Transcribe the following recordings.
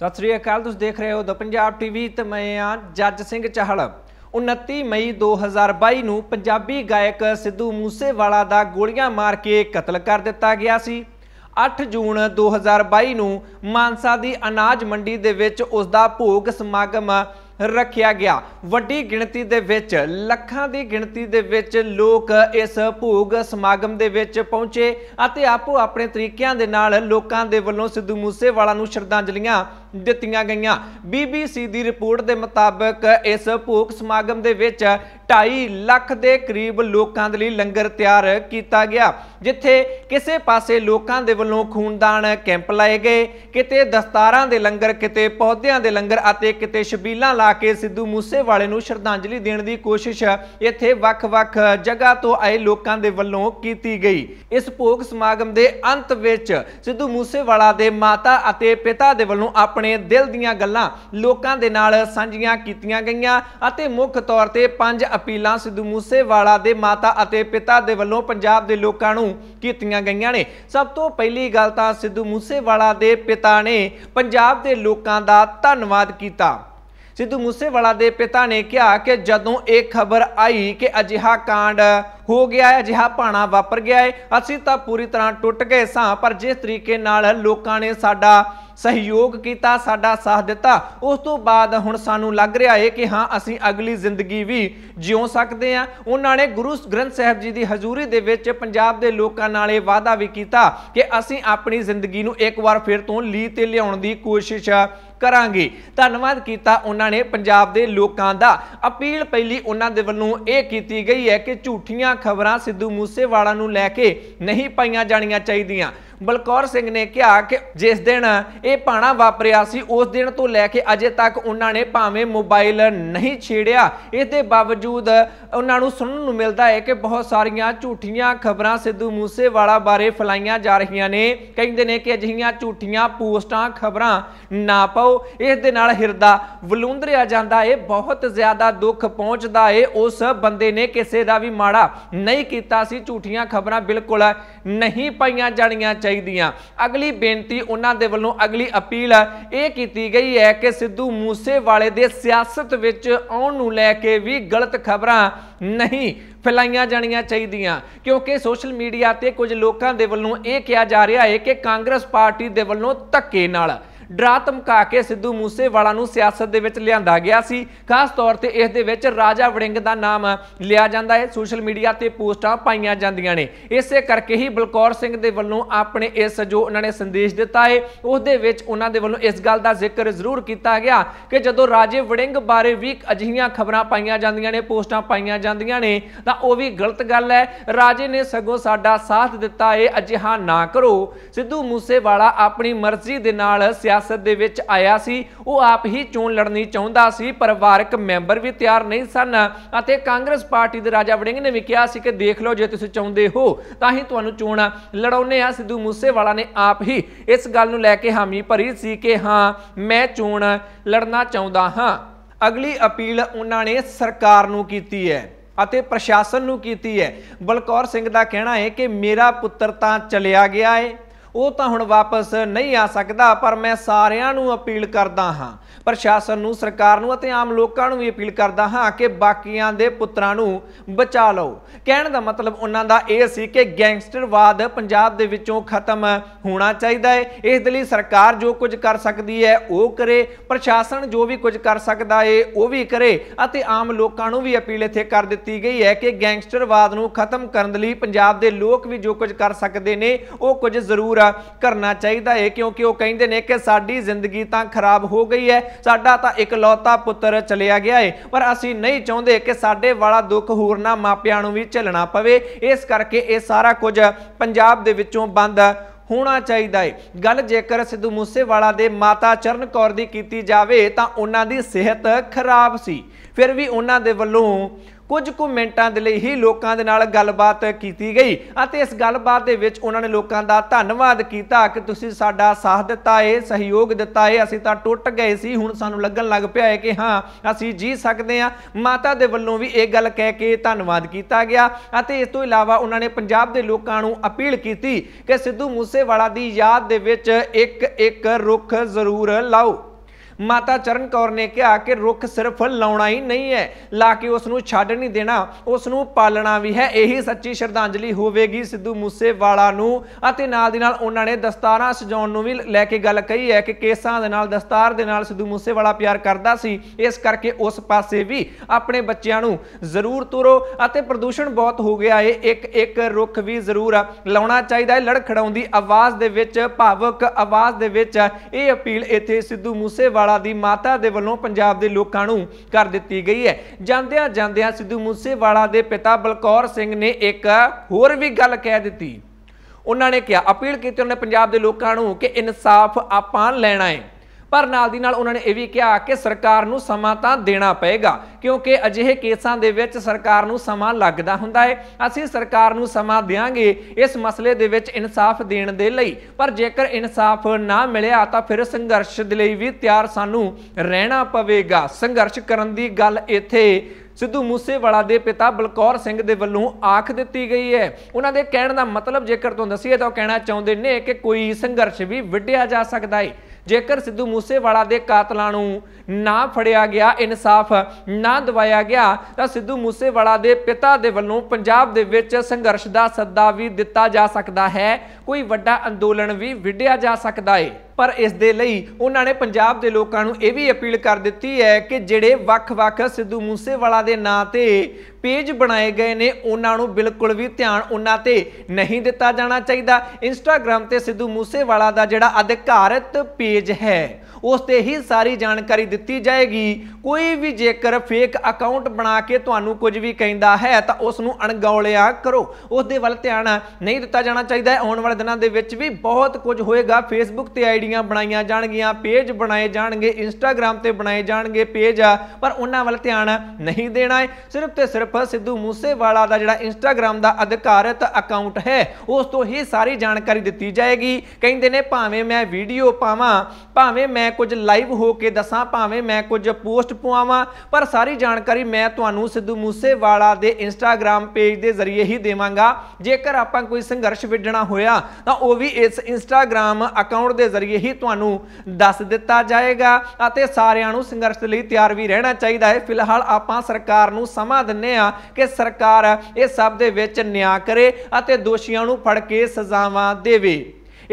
ਸਤਿ ਸ੍ਰੀ ਅਕਾਲ ਤੁਸੀਂ ਦੇਖ ਰਹੇ ਹੋ ਦ ਪੰਜਾਬ ਟੀਵੀ ਤੇ ਮੈਂ ਆ ਜੱਜ ਸਿੰਘ ਚਾਹਲ 29 ਮਈ 2022 ਨੂੰ ਪੰਜਾਬੀ ਗਾਇਕ ਸਿੱਧੂ ਮੂਸੇਵਾਲਾ ਦਾ ਗੋਲੀਆਂ ਮਾਰ ਕੇ ਕਤਲ ਕਰ ਦਿੱਤਾ ਗਿਆ ਸੀ 8 ਜੂਨ 2022 ਨੂੰ ਮਾਨਸਾ ਦੀ ਅਨਾਜ ਮੰਡੀ ਦੇ ਵਿੱਚ ਉਸ ਦਾ ਭੋਗ ਸਮਾਗਮ ਰੱਖਿਆ ਗਿਆ ਵੱਡੀ ਗਿਣਤੀ ਦੇ ਵਿੱਚ ਲੱਖਾਂ ਦੀ ਗਿਣਤੀ ਦੇ ਵਿੱਚ ਲੋਕ ਇਸ ਭੋਗ ਸਮਾਗਮ ਦੇ ਵਿੱਚ ਪਹੁੰਚੇ ਅਤੇ ਆਪੋ ਆਪਣੇ ਤਰੀਕਿਆਂ ਦੇ ਨਾਲ ਲੋਕਾਂ ਦੇ ਵੱਲੋਂ ਸਿੱਧੂ ਮੂਸੇਵਾਲਾ ਨੂੰ ਸ਼ਰਧਾਂਜਲੀਆਂ ਦਿੱਤੀਆਂ ਗਈਆਂ ਬੀਬੀਸੀ ਦੀ ਰਿਪੋਰਟ ਦੇ ਮੁਤਾਬਕ ਇਸ ਭੋਗ ਸਮਾਗਮ ਦੇ ਵਿੱਚ 2.5 ਲੱਖ ਦੇ ਕਰੀਬ ਲੋਕਾਂ ਦੇ ਲਈ ਲੰਗਰ ਤਿਆਰ ਕੀਤਾ ਗਿਆ ਜਿੱਥੇ ਕਿਸੇ ਪਾਸੇ ਲੋਕਾਂ ਦੇ ਵੱਲੋਂ ਖੂਨਦਾਨ ਕੈਂਪ ਲਾਏ ਗਏ ਕਿਤੇ ਦਸਤਾਰਾਂ ਦੇ ਲੰਗਰ ਕਿਤੇ ਪੌਦਿਆਂ ਦੇ ਲੰਗਰ ਅਤੇ ਕਿਤੇ ਸ਼ਬੀਲਾਂ ਲਾ ਕੇ ਸਿੱਧੂ ਮੂਸੇਵਾਲੇ ਨੂੰ ਸ਼ਰਧਾਂਜਲੀ ਦੇਣ ਦੀ ਕੋਸ਼ਿਸ਼ ਇੱਥੇ ਵੱਖ-ਵੱਖ ਜਗ੍ਹਾ ਤੋਂ ਆਏ ਲੋਕਾਂ ਦੇ ਵੱਲੋਂ ਕੀਤੀ ਗਈ ਇਸ ਭੋਗ ਸਮਾਗਮ ਦੇ ਅੰਤ ਵਿੱਚ ਸਿੱਧੂ ਮੂਸੇਵਾਲਾ ਦੇ ਮਾਤਾ ਅਤੇ ਪਿਤਾ ਦੇ ਵੱਲੋਂ ਆਪਣੇ ਆਪਣੇ ਦਿਲ ਦੀਆਂ ਗੱਲਾਂ ਲੋਕਾਂ ਦੇ ਨਾਲ ਸਾਂਝੀਆਂ ਕੀਤੀਆਂ ਗਈਆਂ ਅਤੇ ਮੁੱਖ ਤੌਰ ਤੇ ਪੰਜ ਅਪੀਲਾਂ ਸਿੱਧੂ ਮੂਸੇਵਾਲਾ ਦੇ ਮਾਤਾ ਅਤੇ ਪਿਤਾ ਦੇ ਵੱਲੋਂ ਪੰਜਾਬ ਦੇ ਲੋਕਾਂ ਨੂੰ ਕੀਤੀਆਂ ਗਈਆਂ ਨੇ ਸਭ ਤੋਂ ਪਹਿਲੀ ਗੱਲ ਤਾਂ ਸਿੱਧੂ ਮੂਸੇਵਾਲਾ ਦੇ ਪਿਤਾ ਨੇ ਪੰਜਾਬ ਦੇ ਲੋਕਾਂ ਦਾ ਧੰਨਵਾਦ ਕੀਤਾ ਸਿੱਧੂ ਮੂਸੇਵਾਲਾ ਦੇ ਪਿਤਾ ਨੇ ਕਿਹਾ ਕਿ ਜਦੋਂ ਇਹ ਖਬਰ ਆਈ ਕਿ ਅਜਿਹਾ ਕਾਂਡ ਹੋ ਗਿਆ ਹੈ ਅਜਿਹਾ ਪਾਣਾ ਵਾਪਰ ਗਿਆ ਹੈ ਅਸੀਂ ਤਾਂ ਪੂਰੀ ਤਰ੍ਹਾਂ ਟੁੱਟ ਗਏ ਸਾਂ ਪਰ ਜਿਸ ਤਰੀਕੇ ਨਾਲ ਲੋਕਾਂ ਨੇ ਸਾਡਾ ਸਹਿਯੋਗ ਕੀਤਾ ਸਾਡਾ ਸਾਥ ਦਿੱਤਾ ਉਸ ਤੋਂ ਬਾਅਦ ਹੁਣ ਸਾਨੂੰ ਲੱਗ ਰਿਹਾ ਹੈ ਕਿ ਹਾਂ ਅਸੀਂ ਅਗਲੀ ਜ਼ਿੰਦਗੀ ਵੀ ਜਿਉ ਸਕਦੇ ਹਾਂ ਉਹਨਾਂ ਨੇ ਗੁਰੂ ਗ੍ਰੰਥ ਸਾਹਿਬ ਜੀ ਦੀ ਹਜ਼ੂਰੀ ਦੇ ਵਿੱਚ ਪੰਜਾਬ ਦੇ ਲੋਕਾਂ ਨਾਲ ਇਹ ਵਾਅਦਾ ਵੀ ਕੀਤਾ ਕਿ ਅਸੀਂ ਆਪਣੀ ਜ਼ਿੰਦਗੀ ਨੂੰ ਇੱਕ ਵਾਰ ਫਿਰ ਤੋਂ ਲੀ ਤੇ ਲਿਆਉਣ ਦੀ ਕੋਸ਼ਿਸ਼ ਕਰਾਂਗੇ ਧੰਨਵਾਦ ਕੀਤਾ ਉਹਨਾਂ ਨੇ ਪੰਜਾਬ ਦੇ ਲੋਕਾਂ ਦਾ ਅਪੀਲ ਪਹਿਲੀ ਉਹਨਾਂ ਦੇ ਵੱਲੋਂ ਇਹ ਕੀਤੀ ਗਈ ਹੈ ਕਿ ਝੂਠੀਆਂ ਖਬਰਾਂ ਸਿੱਧੂ ਮੂਸੇਵਾਲਾ ਨੂੰ ਲੈ ਕੇ ਨਹੀਂ ਪਾਈਆਂ ਜਾਣੀਆਂ ਚਾਹੀਦੀਆਂ ਬਲਕੌਰ ਸਿੰਘ ਨੇ ਕਿਹਾ ਕਿ ਜਿਸ ਦਿਨ ਇਹ ਪਾਣਾ ਵਾਪਰਿਆ ਸੀ ਉਸ ਦਿਨ ਤੋਂ ਲੈ ਕੇ ਅਜੇ ਤੱਕ ਉਹਨਾਂ ਨੇ ਭਾਵੇਂ ਮੋਬਾਈਲ ਨਹੀਂ ਛੇੜਿਆ ਇਸ ਦੇ ਬਾਵਜੂਦ ਉਹਨਾਂ ਨੂੰ ਸੁਣਨ ਨੂੰ ਮਿਲਦਾ ਹੈ ਕਿ ਬਹੁਤ ਸਾਰੀਆਂ ਝੂਠੀਆਂ ਖਬਰਾਂ ਸਿੱਧੂ ਮੂਸੇਵਾਲਾ ਬਾਰੇ ਫਲਾਈਆਂ ਜਾ ਰਹੀਆਂ ਨੇ ਕਹਿੰਦੇ ਨੇ ਕਿ ਅਜਿਹੀਆਂ ਝੂਠੀਆਂ ਪੋਸਟਾਂ ਖਬਰਾਂ ਨਾ ਪਾਓ ਇਸ ਦੇ ਨਾਲ ਹਿਰਦਾ ਵਲੂੰਦਰਿਆ ਜਾਂਦਾ ਹੈ ਬਹੁਤ ਜ਼ਿਆਦਾ ਦੁੱਖ ਪਹੁੰਚਦਾ ਹੈ ਉਸ ਬੰਦੇ ਨੇ ਕਿਸੇ ਦਾ ਵੀ ਮਾੜਾ ਨਹੀਂ ਕੀਤਾ ਸੀ ਝੂਠੀਆਂ ਖਬਰਾਂ ਬਿਲਕੁਲ ਨਹੀਂ ਪਾਈਆਂ ਜਾਣੀਆਂ ਚਾਹੀਦੀਆਂ ਅਗਲੀ ਬੇਨਤੀ ਉਹਨਾਂ ਦੇ ਵੱਲੋਂ ਅਗਲੀ ਅਪੀਲ ਹੈ ਇਹ ਕੀਤੀ ਗਈ ਹੈ ਕਿ ਸਿੱਧੂ ਮੂਸੇਵਾਲੇ ਦੇ ਸਿਆਸਤ ਵਿੱਚ ਆਉਣ ਨੂੰ ਲੈ ਕੇ ਵੀ ਗਲਤ ਖਬਰਾਂ ਨਹੀਂ ਫੈਲਾਈਆਂ ਜਾਣੀਆਂ ਚਾਹੀਦੀਆਂ ਕਿਉਂਕਿ ਸੋਸ਼ਲ ਮੀਡੀਆ ਤੇ ਕੁਝ ਲੋਕਾਂ ਦੇ ਵੱਲੋਂ ਇਹ ਕਿਹਾ ਜਾ ਰਿਹਾ ਹੈ ਕਿ ਕਾਂਗਰਸ ਪਾਰਟੀ ਦੇ ਵੱਲੋਂ ਧੱਕੇ ਨਾਲ ਡਰਾ ਧਮਕਾ ਕੇ ਸਿੱਧੂ ਮੂਸੇਵਾਲਾ ਨੂੰ ਸਿਆਸਤ ਦੇ ਵਿੱਚ ਲਿਆਂਦਾ ਗਿਆ ਸੀ ਖਾਸ ਤੌਰ ਤੇ ਇਸ ਦੇ ਵਿੱਚ ਰਾਜਾ ਵੜਿੰਗ ਦਾ ਨਾਮ ਲਿਆ ਜਾਂਦਾ ਹੈ ਸੋਸ਼ਲ ਮੀਡੀਆ ਤੇ ਪੋਸਟਾਂ ਪਾਈਆਂ ਜਾਂਦੀਆਂ ਨੇ ਇਸੇ ਕਰਕੇ ਹੀ ਬਲਕੌਰ ਸਿੰਘ ਦੇ ਵੱਲੋਂ ਆਪਣੇ ਇਸ ਜੋ ਉਹਨਾਂ ਨੇ ਸੰਦੇਸ਼ ਦਿੱਤਾ ਹੈ ਉਸ ਦੇ ਵਿੱਚ ਉਹਨਾਂ ਦੇ ਵੱਲੋਂ ਇਸ ਗੱਲ ਦਾ ਜ਼ਿਕਰ ਜ਼ਰੂਰ ਕੀਤਾ ਗਿਆ ਕਿ ਜਦੋਂ ਰਾਜੇ ਵੜਿੰਗ ਬਾਰੇ ਵੀ ਅਜਿਹੀਆਂ ਖਬਰਾਂ ਪਾਈਆਂ ਜਾਂਦੀਆਂ ਨੇ ਪੋਸਟਾਂ ਪਾਈਆਂ ਜਾਂਦੀਆਂ ਨੇ ਤਾਂ ਉਹ ਵੀ ਗਲਤ ਗੱਲ ਹੈ ਰਾਜੇ ਨੇ ਸਗੋਂ ਸਾਡਾ ਸਾਥ ਦਿੱਤਾ ਹੈ ਅਜਿਹਾ ਨਾ ਕਰੋ ਸਿੱਧੂ ਮੂਸੇਵਾਲਾ ਆਪਣੀ ਮਰਜ਼ੀ ਦੇ ਨਾਲ ਸਿਆਸਤ ਦੇ ਵਿੱਚ ਆਇਆ ਸੀ ਉਹ ਆਪ ਹੀ ਚੋਣ ਲੜਨੀ ਚਾਹੁੰਦਾ ਸੀ ਪਰਿਵਾਰਕ ਮੈਂਬਰ ਵੀ ਤਿਆਰ ਨਹੀਂ ਸਨ ਅਤੇ ਕਾਂਗਰਸ ਪਾਰਟੀ ਦੇ ਰਾਜਾ ਵੜਿੰਗ ਨੇ ਵੀ ਕਿਹਾ ਸੀ ਕਿ ਦੇਖ ਲਓ ਜੇ ਤੁਸੀਂ ਚਾਹੁੰਦੇ ਹੋ ਤਾਂ ਹੀ ਤੁਹਾਨੂੰ ਚੋਣ ਲੜਾਉਨੇ ਆ ਸਿੱਧੂ ਮੂਸੇਵਾਲਾ ਨੇ ਆਪ ਹੀ ਇਸ ਗੱਲ ਨੂੰ ਲੈ ਕੇ ਹਾਮੀ ਭਰੀ ਸੀ ਕਿ ਹਾਂ ਮੈਂ ਚੋਣ ਲੜਨਾ ਚਾਹੁੰਦਾ ਹਾਂ ਅਗਲੀ ਅਪੀਲ ਉਹਨਾਂ ਨੇ ਸਰਕਾਰ ਨੂੰ ਕੀਤੀ ਹੈ ਅਤੇ ਪ੍ਰਸ਼ਾਸਨ ਨੂੰ ਕੀਤੀ ਹੈ ਬਲਕੌਰ ਸਿੰਘ ਦਾ ਕਹਿਣਾ ਹੈ ਕਿ ਮੇਰਾ ਪੁੱਤਰ ਤਾਂ ਚਲਿਆ ਗਿਆ ਹੈ ਉਹ ਤਾਂ ਹੁਣ ਵਾਪਸ ਨਹੀਂ ਆ ਸਕਦਾ ਪਰ ਮੈਂ ਸਾਰਿਆਂ ਨੂੰ ਅਪੀਲ ਕਰਦਾ ਹਾਂ ਪ੍ਰਸ਼ਾਸਨ ਨੂੰ ਸਰਕਾਰ ਨੂੰ ਅਤੇ ਆਮ ਲੋਕਾਂ ਨੂੰ ਵੀ ਅਪੀਲ ਕਰਦਾ ਹਾਂ ਕਿ ਬਾਕੀਆਂ ਦੇ ਪੁੱਤਰਾਂ ਨੂੰ ਬਚਾ ਲਓ ਕਹਿਣ ਦਾ ਮਤਲਬ ਉਹਨਾਂ ਦਾ ਇਹ ਸੀ ਕਿ ਗੈਂਗਸਟਰਵਾਦ ਪੰਜਾਬ ਦੇ ਵਿੱਚੋਂ ਖਤਮ ਹੋਣਾ ਚਾਹੀਦਾ ਹੈ ਇਸ ਦੇ ਲਈ ਸਰਕਾਰ ਜੋ ਕੁਝ ਕਰ ਸਕਦੀ ਹੈ ਉਹ ਕਰੇ ਪ੍ਰਸ਼ਾਸਨ ਜੋ ਵੀ ਕੁਝ ਕਰ ਸਕਦਾ ਹੈ ਉਹ ਵੀ ਕਰੇ ਅਤੇ ਆਮ ਲੋਕਾਂ ਨੂੰ ਵੀ ਅਪੀਲ ਇੱਥੇ ਕਰ ਦਿੱਤੀ ਗਈ ਹੈ ਕਿ ਗੈਂਗਸਟਰਵਾਦ ਨੂੰ ਖਤਮ ਕਰਨ ਲਈ ਪੰਜਾਬ ਦੇ ਲੋਕ ਵੀ ਜੋ ਕੁਝ ਕਰ ਸਕਦੇ ਨੇ ਉਹ ਕੁਝ ਜ਼ਰੂਰ ਪੂਰਾ ਕਰਨਾ ਚਾਹੀਦਾ ਹੈ ਕਿਉਂਕਿ ਉਹ ਕਹਿੰਦੇ ਨੇ ਕਿ ਸਾਡੀ ਜ਼ਿੰਦਗੀ ਤਾਂ ਖਰਾਬ ਹੋ ਗਈ ਹੈ ਸਾਡਾ ਤਾਂ ਇਕਲੌਤਾ ਪੁੱਤਰ ਚਲਿਆ ਗਿਆ ਹੈ ਪਰ ਅਸੀਂ ਨਹੀਂ ਚਾਹੁੰਦੇ ਕਿ ਸਾਡੇ ਵਾਲਾ ਦੁੱਖ ਹੋਰਨਾ ਮਾਪਿਆਂ ਨੂੰ ਵੀ ਝੱਲਣਾ ਪਵੇ ਇਸ ਕਰਕੇ ਇਹ ਸਾਰਾ ਕੁਝ ਪੰਜਾਬ ਦੇ ਵਿੱਚੋਂ ਬੰਦ ਹੋਣਾ ਚਾਹੀਦਾ ਹੈ ਗੱਲ ਜੇਕਰ ਸਿੱਧੂ ਮੂਸੇਵਾਲਾ ਦੇ ਮਾਤਾ ਚਰਨ ਕੌਰ ਦੀ ਕੀਤੀ ਜਾਵੇ ਤਾਂ ਉਹਨਾਂ ਦੀ ਸਿਹਤ ਖਰਾਬ ਸੀ ਫਿਰ ਵੀ ਉਹਨਾਂ ਦੇ ਵੱਲੋਂ ਕੁਝ ਕੁ ਮਿੰਟਾਂ ਦੇ ਲਈ ਹੀ ਲੋਕਾਂ ਦੇ ਨਾਲ ਗੱਲਬਾਤ ਕੀਤੀ ਗਈ ਅਤੇ ਇਸ ਗੱਲਬਾਤ ਦੇ ਵਿੱਚ ਉਹਨਾਂ ਨੇ ਲੋਕਾਂ ਦਾ ਧੰਨਵਾਦ ਕੀਤਾ ਕਿ ਤੁਸੀਂ ਸਾਡਾ ਸਾਥ ਦਿੱਤਾ ਏ ਸਹਿਯੋਗ ਦਿੱਤਾ ਏ ਅਸੀਂ ਤਾਂ ਟੁੱਟ ਗਏ ਸੀ ਹੁਣ ਸਾਨੂੰ ਲੱਗਣ ਲੱਗ ਪਿਆ ਹੈ ਕਿ ਹਾਂ ਅਸੀਂ ਜੀ ਸਕਦੇ ਹਾਂ ਮਾਤਾ ਦੇ ਵੱਲੋਂ ਵੀ ਇਹ ਗੱਲ ਕਹਿ ਕੇ ਧੰਨਵਾਦ ਕੀਤਾ ਗਿਆ ਅਤੇ ਇਸ ਤੋਂ ਇਲਾਵਾ ਉਹਨਾਂ ਨੇ ਪੰਜਾਬ ਦੇ ਲੋਕਾਂ ਨੂੰ ਅਪੀਲ ਕੀਤੀ ਕਿ ਸਿੱਧੂ ਮੂਸੇਵਾਲਾ ਦੀ ਯਾਦ ਦੇ ਵਿੱਚ ਇੱਕ ਇੱਕ ਰੁੱਖ ਜ਼ਰੂਰ ਲਾਓ ਮਾਤਾ ਚਰਨ ਕੌਰ ਨੇ ਕਿਹਾ ਕਿ ਰੁੱਖ ਸਿਰਫ ਲਾਉਣਾ ਹੀ ਨਹੀਂ ਹੈ ਲਾ ਕੇ ਉਸ ਨੂੰ ਛੱਡ ਨਹੀਂ ਦੇਣਾ ਉਸ ਨੂੰ ਪਾਲਣਾ ਵੀ ਹੈ ਇਹੀ ਸੱਚੀ ਸ਼ਰਧਾਂਜਲੀ ਹੋਵੇਗੀ ਸਿੱਧੂ ਮੂਸੇਵਾਲਾ ਨੂੰ ਅਤੇ ਨਾਲ ਦੀ ਨਾਲ ਉਹਨਾਂ ਨੇ ਦਸਤਾਰਾਂ ਸਜਾਉਣ ਨੂੰ ਵੀ ਲੈ ਕੇ ਗੱਲ ਕਹੀ ਹੈ ਕਿ ਕੇਸਾਂ ਦੇ ਨਾਲ ਦਸਤਾਰ ਦੇ ਨਾਲ ਸਿੱਧੂ ਮੂਸੇਵਾਲਾ ਪਿਆਰ ਕਰਦਾ ਸੀ ਇਸ ਕਰਕੇ ਉਸ ਪਾਸੇ ਵੀ ਆਪਣੇ ਬੱਚਿਆਂ ਨੂੰ ਜ਼ਰੂਰ ਤੁਰੋ ਅਤੇ ਪ੍ਰਦੂਸ਼ਣ ਬਹੁਤ ਹੋ ਗਿਆ ਹੈ ਇੱਕ ਇੱਕ ਰੁੱਖ ਵੀ ਜ਼ਰੂਰ ਲਾਉਣਾ ਚਾਹੀਦਾ ਹੈ ਲੜਖੜਾਉਂਦੀ ਆਵਾਜ਼ ਦੇ ਵਿੱਚ ਭਾਵਕ ਆਵਾਜ਼ ਦੇ ਵਿੱਚ ਇਹ ਅਪੀਲ ਇੱਥੇ ਸਿੱਧੂ ਮੂਸੇਵਾਲਾ ਵਾਲਾ ਦੀ ਮਾਤਾ ਦੇ ਵੱਲੋਂ ਪੰਜਾਬ ਦੇ ਲੋਕਾਂ ਨੂੰ ਕਰ ਦਿੱਤੀ ਗਈ ਹੈ ਜਾਂਦਿਆਂ ਜਾਂਦਿਆਂ ਸਿੱਧੂ ਮੂਸੇਵਾਲਾ ਦੇ ਪਿਤਾ ਬਲਕੌਰ ਸਿੰਘ ਨੇ ਇੱਕ ਹੋਰ ਵੀ ਗੱਲ ਕਹਿ ਦਿੱਤੀ ਉਹਨਾਂ ਨੇ ਕਿਹਾ ਅਪੀਲ ਕੀਤੀ ਉਹਨੇ ਪੰਜਾਬ ਦੇ ਲੋਕਾਂ ਨੂੰ ਕਿ ਇਨਸਾਫ ਆਪਾਂ ਲੈਣਾ ਹੈ ਪਰ ਨਾਲ ਦੀ ਨਾਲ ਉਹਨਾਂ ਨੇ ਇਹ ਵੀ ਕਿਹਾ ਕਿ ਸਰਕਾਰ ਨੂੰ ਸਮਾਂ ਤਾਂ ਦੇਣਾ ਪਏਗਾ ਕਿਉਂਕਿ ਅਜਿਹੇ ਕੇਸਾਂ ਦੇ ਵਿੱਚ ਸਰਕਾਰ ਨੂੰ ਸਮਾਂ ਲੱਗਦਾ ਹੁੰਦਾ ਹੈ ਅਸੀਂ ਸਰਕਾਰ ਨੂੰ ਸਮਾਂ ਦੇਾਂਗੇ ਇਸ ਮਸਲੇ ਦੇ ਵਿੱਚ ਇਨਸਾਫ ਦੇਣ ਦੇ ਲਈ ਪਰ ਜੇਕਰ ਇਨਸਾਫ ਨਾ ਮਿਲਿਆ ਤਾਂ ਫਿਰ ਸੰਘਰਸ਼ ਦੇ ਲਈ ਵੀ ਤਿਆਰ ਸਾਨੂੰ ਰਹਿਣਾ ਪਵੇਗਾ ਸੰਘਰਸ਼ ਕਰਨ ਦੀ ਗੱਲ ਇੱਥੇ ਸਿੱਧੂ ਮੂਸੇਵਾਲਾ ਦੇ ਪਿਤਾ ਬਲਕੌਰ ਸਿੰਘ ਦੇ ਵੱਲੋਂ ਆਖ ਦਿੱਤੀ ਗਈ ਹੈ ਉਹਨਾਂ ਦੇ ਕਹਿਣ ਦਾ ਮਤਲਬ ਜੇਕਰ ਤੁਹਾਨੂੰ ਦਸੀਏ ਤਾਂ ਉਹ ਕਹਿਣਾ ਚਾਹੁੰਦੇ ਨੇ ਕਿ ਕੋਈ ਸੰਘਰਸ਼ ਵੀ ਵਿੱਢਿਆ ਜਾ ਸਕਦਾ ਹੈ ਜੇਕਰ ਸਿੱਧੂ ਮੂਸੇਵਾਲਾ ਦੇ ਕਾਤਲਾਂ ਨੂੰ ਨਾ ਫੜਿਆ ਗਿਆ ਇਨਸਾਫ ਨਾ ਦਵਾਇਆ ਗਿਆ ਤਾਂ ਸਿੱਧੂ ਮੂਸੇਵਾਲਾ ਦੇ ਪਿਤਾ ਦੇ ਵੱਲੋਂ ਪੰਜਾਬ ਦੇ ਵਿੱਚ ਸੰਘਰਸ਼ ਦਾ ਸੱਦਾ ਵੀ ਦਿੱਤਾ ਜਾ ਸਕਦਾ ਹੈ ਕੋਈ ਵੱਡਾ ਅੰਦੋਲਨ ਵੀ ਵਿੱਢਿਆ ਜਾ ਸਕਦਾ ਹੈ ਪਰ ਇਸ ਦੇ ਲਈ ਉਹਨਾਂ ਨੇ ਪੰਜਾਬ ਦੇ ਲੋਕਾਂ ਨੂੰ ਇਹ ਵੀ ਅਪੀਲ ਕਰ ਦਿੱਤੀ ਹੈ ਕਿ ਜਿਹੜੇ ਵੱਖ-ਵੱਖ ਸਿੱਧੂ ਮੂਸੇਵਾਲਾ ਦੇ ਨਾਂ ਤੇ ਪੇਜ ਬਣਾਏ ਗਏ ਨੇ ਉਹਨਾਂ ਨੂੰ ਬਿਲਕੁਲ ਵੀ ਧਿਆਨ ਉਹਨਾਂ ਤੇ ਨਹੀਂ ਦਿੱਤਾ ਜਾਣਾ ਚਾਹੀਦਾ ਇੰਸਟਾਗ੍ਰam ਤੇ ਸਿੱਧੂ ਮੂਸੇਵਾਲਾ ਦਾ ਜਿਹੜਾ ਅਧਿਕਾਰਤ ਪੇਜ ਹੈ ਉਸ ਤੇ ਹੀ ਸਾਰੀ ਜਾਣਕਾਰੀ ਦਿੱਤੀ ਜਾਏਗੀ ਕੋਈ ਵੀ ਜੇਕਰ ਫੇਕ ਅਕਾਊਂਟ ਬਣਾ ਕੇ ਤੁਹਾਨੂੰ ਕੁਝ ਵੀ ਕਹਿੰਦਾ ਹੈ ਤਾਂ ਉਸ ਨੂੰ ਅਣਗੌਲਿਆ ਕਰੋ ਉਸ ਦੇ ਵੱਲ ਧਿਆਨ ਨਹੀਂ ਦਿੱਤਾ ਜਾਣਾ ਚਾਹੀਦਾ ਆਉਣ ਵਾਲੇ ਦਿਨਾਂ ਦੇ ਵਿੱਚ ਵੀ ਬਹੁਤ ਕੁਝ ਹੋਏਗਾ ਫੇਸਬੁੱਕ ਤੇ ਆਈਡੀ ਆਈਡੀਆਂ ਬਣਾਈਆਂ ਜਾਣਗੀਆਂ ਪੇਜ ਬਣਾਏ ਜਾਣਗੇ ਇੰਸਟਾਗ੍ਰam ਤੇ ਬਣਾਏ ਜਾਣਗੇ ਪੇਜ ਆ ਪਰ ਉਹਨਾਂ ਵੱਲ ਧਿਆਨ ਨਹੀਂ ਦੇਣਾ ਹੈ ਸਿਰਫ ਤੇ ਸਿਰਫ ਸਿੱਧੂ ਮੂਸੇਵਾਲਾ ਦਾ ਜਿਹੜਾ ਇੰਸਟਾਗ੍ਰam ਦਾ ਅਧਿਕਾਰਤ ਅਕਾਊਂਟ ਹੈ ਉਸ ਤੋਂ ਹੀ ਸਾਰੀ ਜਾਣਕਾਰੀ ਦਿੱਤੀ ਜਾਏਗੀ ਕਹਿੰਦੇ ਨੇ ਭਾਵੇਂ ਮੈਂ ਵੀਡੀਓ ਪਾਵਾਂ ਭਾਵੇਂ ਮੈਂ ਕੁਝ ਲਾਈਵ ਹੋ ਕੇ ਦੱਸਾਂ ਭਾਵੇਂ ਮੈਂ ਕੁਝ ਪੋਸਟ ਪਵਾਵਾਂ ਪਰ ਸਾਰੀ ਜਾਣਕਾਰੀ ਮੈਂ ਤੁਹਾਨੂੰ ਸਿੱਧੂ ਮੂਸੇਵਾਲਾ ਦੇ ਇੰਸਟਾਗ੍ਰam ਪੇਜ ਦੇ ਜ਼ਰੀਏ ਹੀ ਦੇਵਾਂਗਾ ਜੇਕਰ ਆਪਾਂ ਕੋਈ ਸੰਘਰਸ਼ ਵਿੱਢਣਾ ਹੋਇਆ ਤਾਂ ਉਹ ਵੀ ਇਸ ਇੰਸਟਾਗ੍ਰam ਅਕਾਊਂਟ ਦੇ ਜ਼ਰੀਏ ਇਹੀ ਤੁਹਾਨੂੰ ਦੱਸ ਦਿੱਤਾ ਜਾਏਗਾ ਅਤੇ ਸਾਰਿਆਂ ਨੂੰ ਸੰਘਰਸ਼ ਲਈ ਤਿਆਰ ਵੀ ਰਹਿਣਾ ਚਾਹੀਦਾ ਹੈ ਫਿਲਹਾਲ ਆਪਾਂ ਸਰਕਾਰ ਨੂੰ ਸਮਾਂ ਦਿੰਨੇ ਆ ਕਿ ਸਰਕਾਰ ਇਹ ਸਭ ਦੇ ਵਿੱਚ ਨਿਆਂ ਕਰੇ ਅਤੇ ਦੋਸ਼ੀਆਂ ਨੂੰ ਫੜ ਕੇ ਸਜ਼ਾਵਾਂ ਦੇਵੇ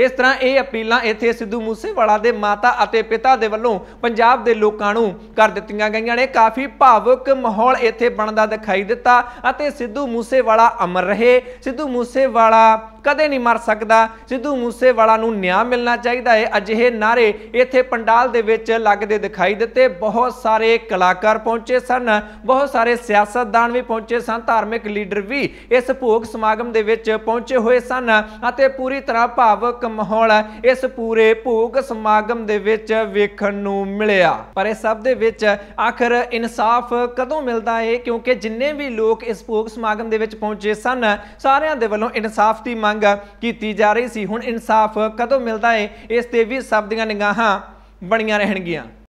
ਇਸ ਤਰ੍ਹਾਂ ਇਹ ਅਪੀਲਾਂ ਇੱਥੇ ਸਿੱਧੂ ਮੂਸੇਵਾਲਾ ਦੇ ਮਾਤਾ ਅਤੇ ਪਿਤਾ ਦੇ ਵੱਲੋਂ ਪੰਜਾਬ ਦੇ ਲੋਕਾਂ ਨੂੰ ਕਰ ਦਿੱਤੀਆਂ ਗਈਆਂ ਨੇ ਕਾਫੀ ਭਾਵੁਕ ਮਾਹੌਲ ਇੱਥੇ ਬਣਦਾ ਦਿਖਾਈ ਦਿੱਤਾ ਅਤੇ ਸਿੱਧੂ ਮੂਸੇਵਾਲਾ ਅਮਰ ਰਹੇ ਸਿੱਧੂ ਮੂਸੇਵਾਲਾ ਕਦੇ ਨਹੀਂ ਮਰ ਸਕਦਾ ਸਿੱਧੂ ਮੂਸੇਵਾਲਾ ਨੂੰ ਨਿਆਂ ਮਿਲਣਾ ਚਾਹੀਦਾ ਹੈ ਅਜਿਹੇ ਨਾਰੇ ਇੱਥੇ ਪੰਡਾਲ ਦੇ ਵਿੱਚ ਲੱਗਦੇ ਦਿਖਾਈ ਦਿੱਤੇ ਬਹੁਤ ਸਾਰੇ ਕਲਾਕਾਰ ਪਹੁੰਚੇ ਸਨ ਬਹੁਤ ਸਾਰੇ ਸਿਆਸਤਦਾਨ ਵੀ ਪਹੁੰਚੇ ਸਨ ਧਾਰਮਿਕ ਲੀਡਰ ਵੀ ਇਸ ਭੋਗ ਸਮਾਗਮ ਦੇ ਵਿੱਚ ਪਹੁੰਚੇ ਹੋਏ ਸਨ ਅਤੇ ਪੂਰੀ ਤਰ੍ਹਾਂ ਭਾਵਕ ਮਾਹੌਲ ਇਸ ਪੂਰੇ ਭੋਗ ਸਮਾਗਮ ਦੇ ਵਿੱਚ ਵੇਖਣ ਨੂੰ ਮਿਲਿਆ ਪਰ ਇਹ ਸਭ ਦੇ ਵਿੱਚ ਆਖਰ ਇਨਸਾਫ ਕਦੋਂ ਮਿਲਦਾ ਹੈ ਕਿਉਂਕਿ ਜਿੰਨੇ ਵੀ ਲੋਕ ਇਸ ਭੋਗ ਸਮਾਗਮ ਦੇ ਵਿੱਚ ਪਹੁੰਚੇ ਸਨ ਸਾਰਿਆਂ ਦੇ ਵੱਲੋਂ ਇਨਸਾਫ ਦੀ ਮੰਗ ਮੰਗ ਕੀਤੀ ਜਾ ਰਹੀ ਸੀ ਹੁਣ ਇਨਸਾਫ ਕਦੋਂ ਮਿਲਦਾ ਏ ਇਸ ਤੇ ਵੀ ਸਭ ਦੀਆਂ ਨਿਗਾਹਾਂ ਬਣੀਆਂ ਰਹਿਣਗੀਆਂ